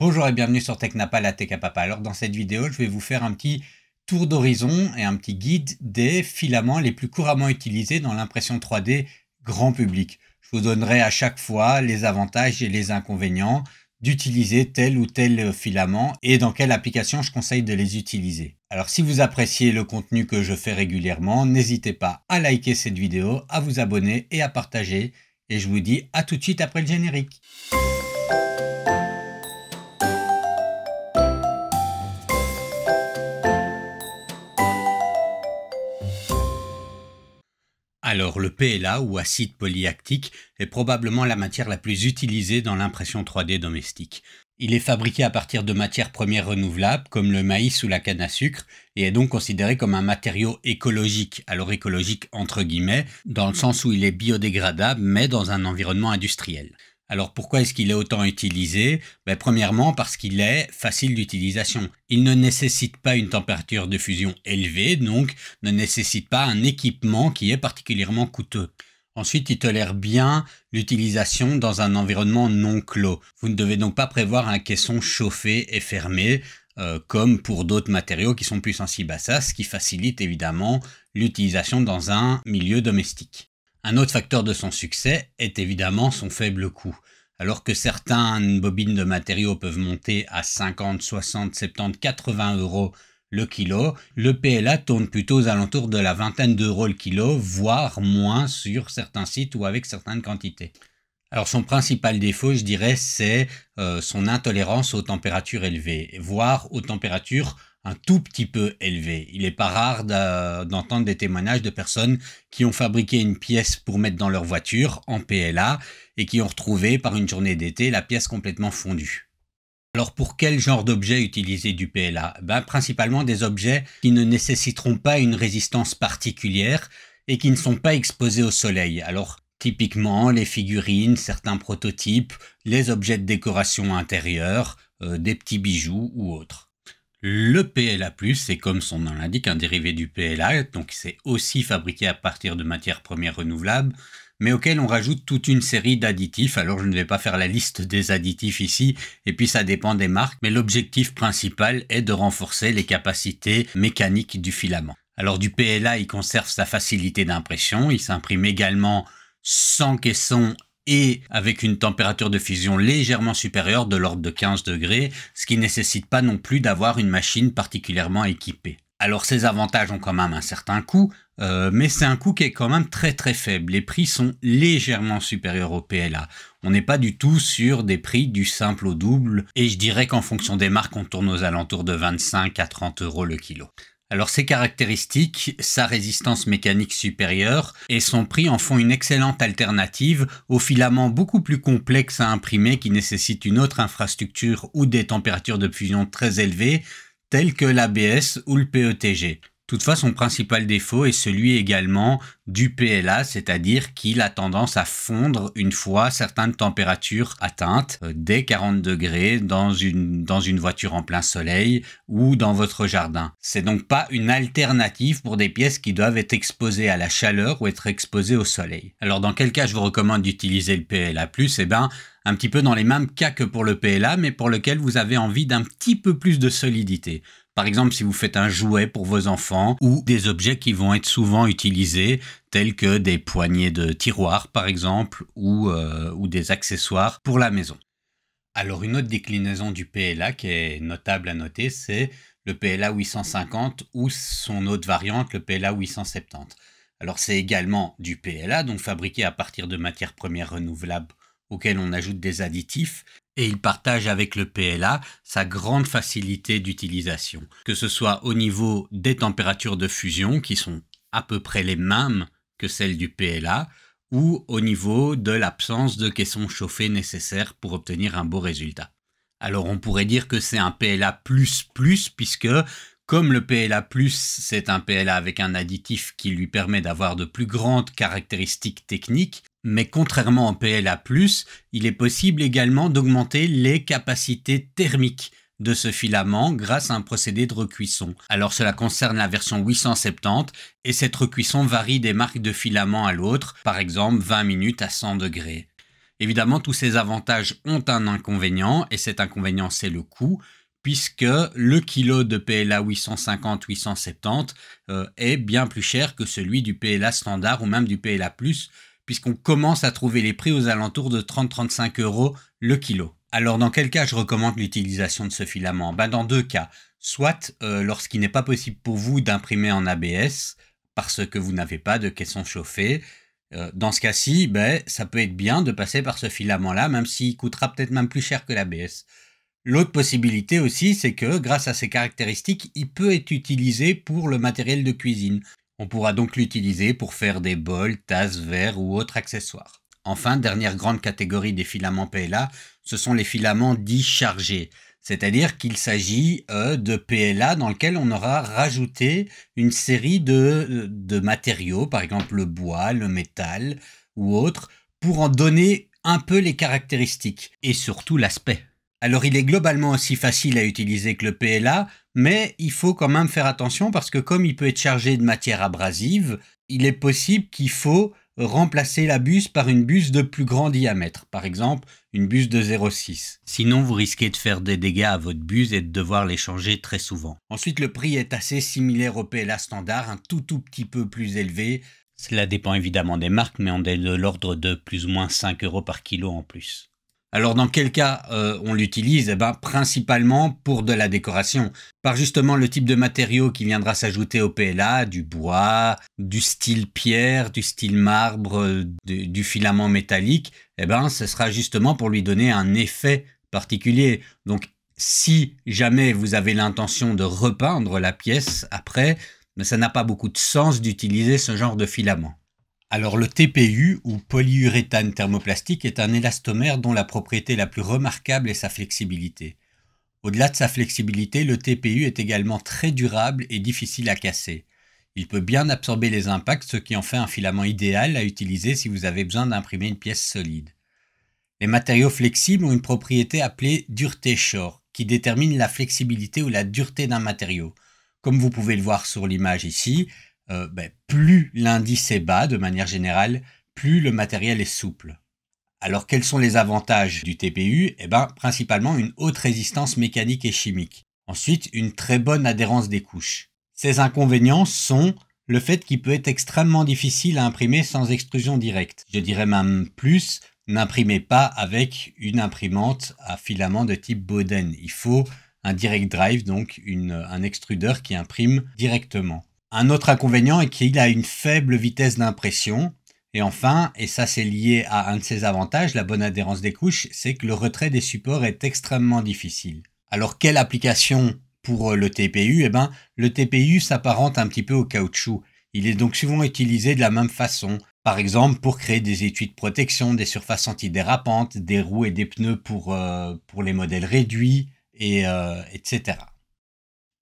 Bonjour et bienvenue sur TechNapal la Tech à Papa. Alors dans cette vidéo, je vais vous faire un petit tour d'horizon et un petit guide des filaments les plus couramment utilisés dans l'impression 3D grand public. Je vous donnerai à chaque fois les avantages et les inconvénients d'utiliser tel ou tel filament et dans quelle application je conseille de les utiliser. Alors si vous appréciez le contenu que je fais régulièrement, n'hésitez pas à liker cette vidéo, à vous abonner et à partager. Et je vous dis à tout de suite après le générique. Alors le PLA ou acide polyactique est probablement la matière la plus utilisée dans l'impression 3D domestique. Il est fabriqué à partir de matières premières renouvelables comme le maïs ou la canne à sucre et est donc considéré comme un matériau écologique, alors écologique entre guillemets, dans le sens où il est biodégradable mais dans un environnement industriel. Alors pourquoi est-ce qu'il est autant utilisé ben, Premièrement parce qu'il est facile d'utilisation. Il ne nécessite pas une température de fusion élevée, donc ne nécessite pas un équipement qui est particulièrement coûteux. Ensuite, il tolère bien l'utilisation dans un environnement non clos. Vous ne devez donc pas prévoir un caisson chauffé et fermé, euh, comme pour d'autres matériaux qui sont plus sensibles à ça, ce qui facilite évidemment l'utilisation dans un milieu domestique. Un autre facteur de son succès est évidemment son faible coût. Alors que certaines bobines de matériaux peuvent monter à 50, 60, 70, 80 euros le kilo, le PLA tourne plutôt aux alentours de la vingtaine d'euros le kilo, voire moins sur certains sites ou avec certaines quantités. Alors son principal défaut, je dirais, c'est euh, son intolérance aux températures élevées, voire aux températures un tout petit peu élevé. Il n'est pas rare d'entendre des témoignages de personnes qui ont fabriqué une pièce pour mettre dans leur voiture en PLA et qui ont retrouvé par une journée d'été la pièce complètement fondue. Alors pour quel genre d'objet utiliser du PLA ben Principalement des objets qui ne nécessiteront pas une résistance particulière et qui ne sont pas exposés au soleil. Alors typiquement les figurines, certains prototypes, les objets de décoration intérieure, euh, des petits bijoux ou autres. Le PLA+, c'est comme son nom l'indique, un dérivé du PLA, donc c'est aussi fabriqué à partir de matières premières renouvelables, mais auquel on rajoute toute une série d'additifs. Alors je ne vais pas faire la liste des additifs ici, et puis ça dépend des marques, mais l'objectif principal est de renforcer les capacités mécaniques du filament. Alors du PLA, il conserve sa facilité d'impression, il s'imprime également sans caisson et avec une température de fusion légèrement supérieure de l'ordre de 15 degrés, ce qui ne nécessite pas non plus d'avoir une machine particulièrement équipée. Alors ces avantages ont quand même un certain coût, euh, mais c'est un coût qui est quand même très très faible. Les prix sont légèrement supérieurs au PLA. On n'est pas du tout sur des prix du simple au double, et je dirais qu'en fonction des marques, on tourne aux alentours de 25 à 30 euros le kilo. Alors ses caractéristiques, sa résistance mécanique supérieure et son prix en font une excellente alternative aux filaments beaucoup plus complexes à imprimer qui nécessitent une autre infrastructure ou des températures de fusion très élevées telles que l'ABS ou le PETG. Toutefois, son principal défaut est celui également du PLA, c'est-à-dire qu'il a tendance à fondre une fois certaines températures atteintes, euh, dès 40 degrés dans une, dans une voiture en plein soleil ou dans votre jardin. C'est donc pas une alternative pour des pièces qui doivent être exposées à la chaleur ou être exposées au soleil. Alors dans quel cas je vous recommande d'utiliser le PLA+, eh bien, un petit peu dans les mêmes cas que pour le PLA, mais pour lequel vous avez envie d'un petit peu plus de solidité. Par exemple, si vous faites un jouet pour vos enfants ou des objets qui vont être souvent utilisés, tels que des poignées de tiroirs par exemple ou, euh, ou des accessoires pour la maison. Alors une autre déclinaison du PLA qui est notable à noter, c'est le PLA 850 ou son autre variante, le PLA 870. Alors c'est également du PLA, donc fabriqué à partir de matières premières renouvelables auxquelles on ajoute des additifs et il partage avec le PLA sa grande facilité d'utilisation, que ce soit au niveau des températures de fusion qui sont à peu près les mêmes que celles du PLA, ou au niveau de l'absence de caissons chauffés nécessaires pour obtenir un beau résultat. Alors on pourrait dire que c'est un PLA puisque comme le PLA c'est un PLA avec un additif qui lui permet d'avoir de plus grandes caractéristiques techniques, mais contrairement au PLA+, il est possible également d'augmenter les capacités thermiques de ce filament grâce à un procédé de recuisson. Alors cela concerne la version 870 et cette recuisson varie des marques de filament à l'autre, par exemple 20 minutes à 100 degrés. Évidemment, tous ces avantages ont un inconvénient et cet inconvénient c'est le coût puisque le kilo de PLA 850-870 euh, est bien plus cher que celui du PLA standard ou même du PLA puisqu'on commence à trouver les prix aux alentours de 30-35 euros le kilo. Alors dans quel cas je recommande l'utilisation de ce filament bah, Dans deux cas, soit euh, lorsqu'il n'est pas possible pour vous d'imprimer en ABS parce que vous n'avez pas de caisson chauffé, euh, dans ce cas-ci, bah, ça peut être bien de passer par ce filament-là, même s'il coûtera peut-être même plus cher que l'ABS. L'autre possibilité aussi, c'est que grâce à ses caractéristiques, il peut être utilisé pour le matériel de cuisine. On pourra donc l'utiliser pour faire des bols, tasses, verres ou autres accessoires. Enfin, dernière grande catégorie des filaments PLA, ce sont les filaments dits chargés, c'est-à-dire qu'il s'agit euh, de PLA dans lequel on aura rajouté une série de, de matériaux, par exemple le bois, le métal ou autre, pour en donner un peu les caractéristiques et surtout l'aspect. Alors il est globalement aussi facile à utiliser que le PLA, mais il faut quand même faire attention parce que comme il peut être chargé de matière abrasive, il est possible qu'il faut remplacer la buse par une buse de plus grand diamètre, par exemple une buse de 0,6. Sinon, vous risquez de faire des dégâts à votre buse et de devoir l'échanger très souvent. Ensuite, le prix est assez similaire au PLA standard, un tout tout petit peu plus élevé. Cela dépend évidemment des marques, mais on est de l'ordre de plus ou moins 5 euros par kilo en plus. Alors dans quel cas euh, on l'utilise eh ben, Principalement pour de la décoration, par justement le type de matériau qui viendra s'ajouter au PLA, du bois, du style pierre, du style marbre, euh, du, filament métallique, eh ben, ce sera justement pour lui donner un effet particulier. Donc si jamais vous avez l'intention de repeindre la pièce après, ben, ça n'a pas beaucoup de sens d'utiliser ce genre de filament. Alors le TPU ou polyuréthane thermoplastique est un élastomère dont la propriété la plus remarquable est sa flexibilité. Au-delà de sa flexibilité, le TPU est également très durable et difficile à casser. Il peut bien absorber les impacts, ce qui en fait un filament idéal à utiliser si vous avez besoin d'imprimer une pièce solide. Les matériaux flexibles ont une propriété appelée dureté shore, qui détermine la flexibilité ou la dureté d'un matériau. Comme vous pouvez le voir sur l'image ici, euh, ben, plus l'indice est bas de manière générale, plus le matériel est souple. Alors quels sont les avantages du TPU Eh ben, principalement une haute résistance mécanique et chimique. Ensuite, une très bonne adhérence des couches. Ses inconvénients sont le fait qu'il peut être extrêmement difficile à imprimer sans extrusion directe. Je dirais même plus, n'imprimez pas avec une imprimante à filament de type Boden. Il faut un direct drive, donc un extrudeur qui imprime directement. Un autre inconvénient est qu'il a une faible vitesse d'impression. Et enfin, et ça c'est lié à un de ses avantages, la bonne adhérence des couches, c'est que le retrait des supports est extrêmement difficile. Alors quelle application pour euh, le TPU Eh ben, le TPU s'apparente un petit peu au caoutchouc. Il est donc souvent utilisé de la même façon. Par exemple, pour créer des étuis de protection, des surfaces antidérapantes, des roues et des pneus pour, euh, pour les modèles réduits, et, euh, etc.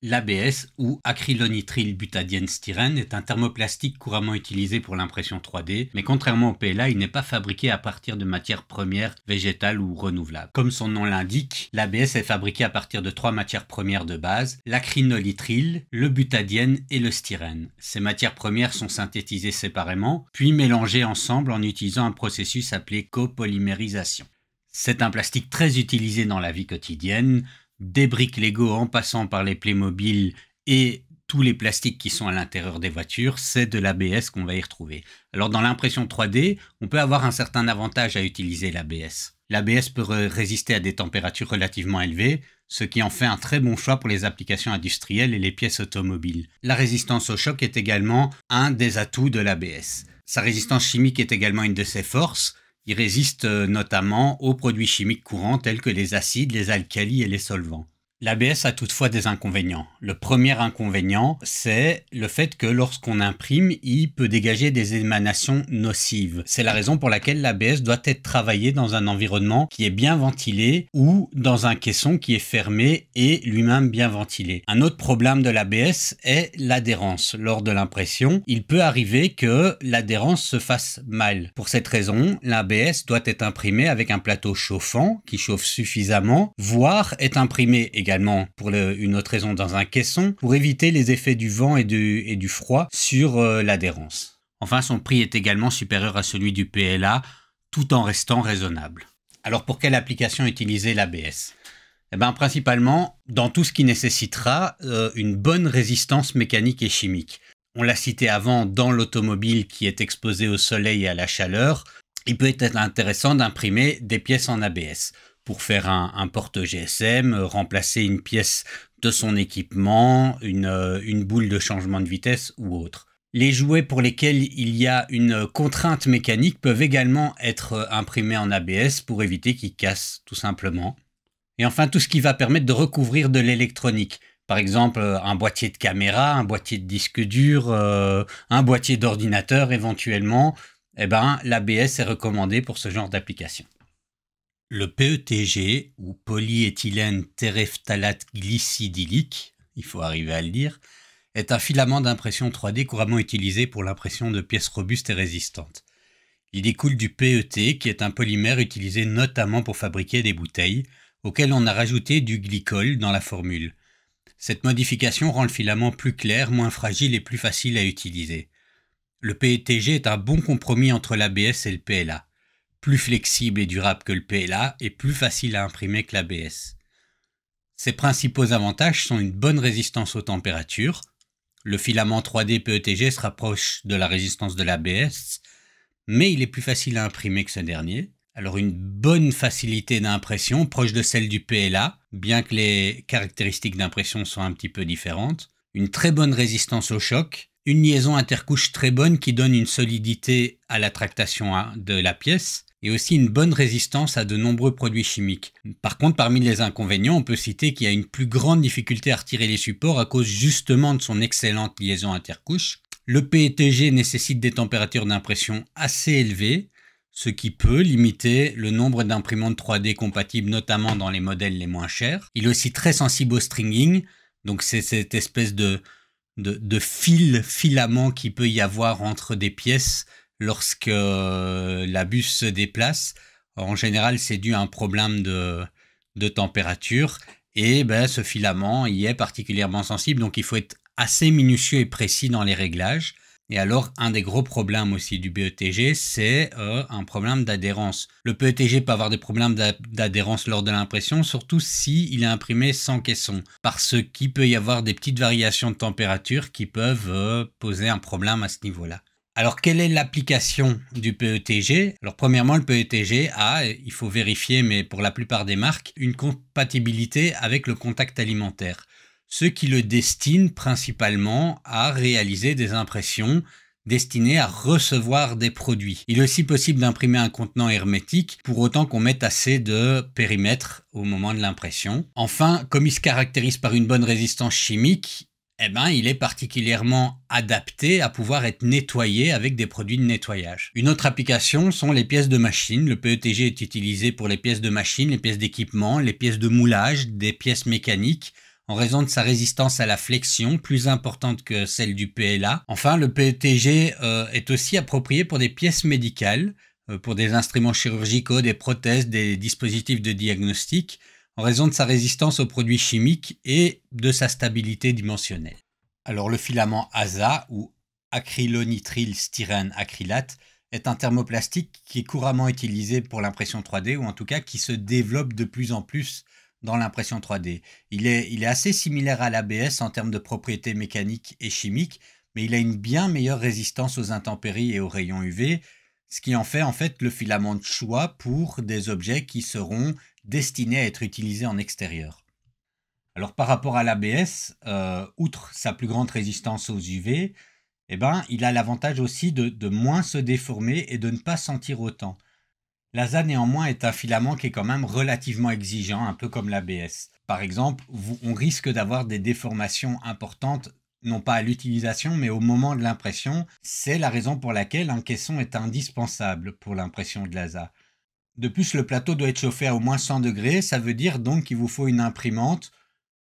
L'ABS ou acrylonitrile butadienne styrène est un thermoplastique couramment utilisé pour l'impression 3D, mais contrairement au PLA, il n'est pas fabriqué à partir de matières premières végétales ou renouvelables. Comme son nom l'indique, l'ABS est fabriqué à partir de trois matières premières de base, l'acrylonitrile, le butadienne et le styrène. Ces matières premières sont synthétisées séparément, puis mélangées ensemble en utilisant un processus appelé copolymérisation. C'est un plastique très utilisé dans la vie quotidienne, des briques Lego en passant par les Playmobil et tous les plastiques qui sont à l'intérieur des voitures, c'est de l'ABS qu'on va y retrouver. Alors dans l'impression 3D, on peut avoir un certain avantage à utiliser l'ABS. L'ABS peut résister à des températures relativement élevées, ce qui en fait un très bon choix pour les applications industrielles et les pièces automobiles. La résistance au choc est également un des atouts de l'ABS. Sa résistance chimique est également une de ses forces, il résistent euh, notamment aux produits chimiques courants tels que les acides, les alcalis et les solvants. L'ABS a toutefois des inconvénients. Le premier inconvénient, c'est le fait que lorsqu'on imprime, il peut dégager des émanations nocives. C'est la raison pour laquelle l'ABS doit être travaillé dans un environnement qui est bien ventilé ou dans un caisson qui est fermé et lui-même bien ventilé. Un autre problème de l'ABS est l'adhérence. Lors de l'impression, il peut arriver que l'adhérence se fasse mal. Pour cette raison, l'ABS doit être imprimé avec un plateau chauffant qui chauffe suffisamment, voire est imprimé également pour une autre raison dans un caisson pour éviter les effets du vent et du, froid sur euh, l'adhérence. Enfin, son prix est également supérieur à celui du PLA tout en restant raisonnable. Alors pour quelle application utiliser l'ABS eh ben, principalement dans tout ce qui nécessitera euh, une bonne résistance mécanique et chimique. On l'a cité avant dans l'automobile qui est exposé au soleil et à la chaleur, il peut être intéressant d'imprimer des pièces en ABS pour faire un, porte GSM, euh, remplacer une pièce de son équipement, euh, une, boule de changement de vitesse ou autre. Les jouets pour lesquels il y a une contrainte mécanique peuvent également être euh, imprimés en ABS pour éviter qu'ils cassent tout simplement. Et enfin tout ce qui va permettre de recouvrir de l'électronique. Par exemple un boîtier de caméra, un boîtier de disque dur, un boîtier d'ordinateur éventuellement. Eh ben, l'ABS est recommandé pour ce genre d'application. Le PETG, ou polyéthylène terephthalate glycidylique, il faut arriver à le dire, est un filament d'impression 3D couramment utilisé pour l'impression de pièces robustes et résistantes. Il découle du PET, qui est un polymère utilisé notamment pour fabriquer des bouteilles, auquel on a rajouté du glycol dans la formule. Cette modification rend le filament plus clair, moins fragile et plus facile à utiliser. Le PETG est un bon compromis entre l'ABS et le PLA plus flexible et durable que le PLA et plus facile à imprimer que l'ABS. Ses principaux avantages sont une bonne résistance aux températures, le filament 3D PETG se rapproche de la résistance de l'ABS, mais il est plus facile à imprimer que ce dernier. Alors une bonne facilité d'impression proche de celle du PLA, bien que les caractéristiques d'impression soient un petit peu différentes. Une très bonne résistance au choc, une liaison intercouche très bonne qui donne une solidité à la tractation hein, de la pièce, et aussi une bonne résistance à de nombreux produits chimiques. Par contre, parmi les inconvénients, on peut citer qu'il y a une plus grande difficulté à retirer les supports à cause justement de son excellente liaison intercouche. Le PETG nécessite des températures d'impression assez élevées, ce qui peut limiter le nombre d'imprimantes 3D compatibles, notamment dans les modèles les moins chers. Il est aussi très sensible au stringing, donc c'est cette espèce de, de fil, filament qui peut y avoir entre des pièces lorsque euh, la bus se déplace. En général, c'est dû à un problème de, température. Et ben, ce filament y est particulièrement sensible, donc il faut être assez minutieux et précis dans les réglages. Et alors, un des gros problèmes aussi du BETG, c'est euh, un problème d'adhérence. Le PETG peut avoir des problèmes d'adhérence lors de l'impression, surtout si est imprimé sans caisson, parce qu'il peut y avoir des petites variations de température qui peuvent euh, poser un problème à ce niveau-là. Alors, quelle est l'application du PETG Alors, premièrement, le PETG a, il faut vérifier, mais pour la plupart des marques, une compatibilité avec le contact alimentaire, ce qui le destine principalement à réaliser des impressions destinées à recevoir des produits. Il est aussi possible d'imprimer un contenant hermétique pour autant qu'on mette assez de périmètre au moment de l'impression. Enfin, comme il se caractérise par une bonne résistance chimique, eh ben, il est particulièrement adapté à pouvoir être nettoyé avec des produits de nettoyage. Une autre application sont les pièces de machine. Le PETG est utilisé pour les pièces de machine, les pièces d'équipement, les pièces de moulage, des pièces mécaniques, en raison de sa résistance à la flexion, plus importante que celle du PLA. Enfin, le PETG euh, est aussi approprié pour des pièces médicales, euh, pour des instruments chirurgicaux, des prothèses, des dispositifs de diagnostic, en raison de sa résistance aux produits chimiques et de sa stabilité dimensionnelle. Alors le filament ASA ou styrène acrylate est un thermoplastique qui est couramment utilisé pour l'impression 3D ou en tout cas qui se développe de plus en plus dans l'impression 3D. Il est, il est assez similaire à l'ABS en termes de propriétés mécaniques et chimiques, mais il a une bien meilleure résistance aux intempéries et aux rayons UV, ce qui en fait en fait le filament de choix pour des objets qui seront destiné à être utilisé en extérieur. Alors par rapport à l'ABS, euh, outre sa plus grande résistance aux UV, eh ben, il a l'avantage aussi de, moins se déformer et de ne pas sentir autant. L'ASA néanmoins est un filament qui est quand même relativement exigeant, un peu comme l'ABS. Par exemple, on risque d'avoir des déformations importantes, non pas à l'utilisation, mais au moment de l'impression. C'est la raison pour laquelle un caisson est indispensable pour l'impression de l'ASA. De plus, le plateau doit être chauffé à au moins 100 degrés. Ça veut dire donc qu'il vous faut une imprimante.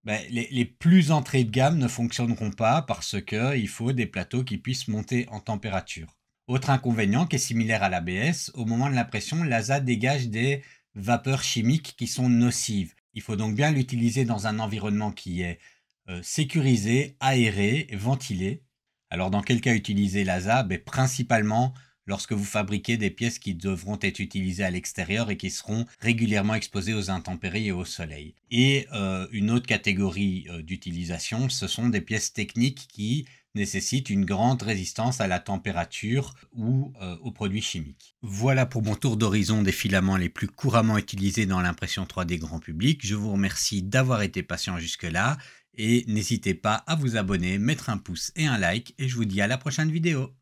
Ben, les, plus entrées de gamme ne fonctionneront pas parce qu'il faut des plateaux qui puissent monter en température. Autre inconvénient qui est similaire à l'ABS, au moment de l'impression, l'ASA dégage des vapeurs chimiques qui sont nocives. Il faut donc bien l'utiliser dans un environnement qui est euh, sécurisé, aéré, ventilé. Alors dans quel cas utiliser l'ASA ben, Principalement lorsque vous fabriquez des pièces qui devront être utilisées à l'extérieur et qui seront régulièrement exposées aux intempéries et au soleil. Et euh, une autre catégorie euh, d'utilisation, ce sont des pièces techniques qui nécessitent une grande résistance à la température ou euh, aux produits chimiques. Voilà pour mon tour d'horizon des filaments les plus couramment utilisés dans l'impression 3D grand public. Je vous remercie d'avoir été patient jusque-là et n'hésitez pas à vous abonner, mettre un pouce et un like et je vous dis à la prochaine vidéo.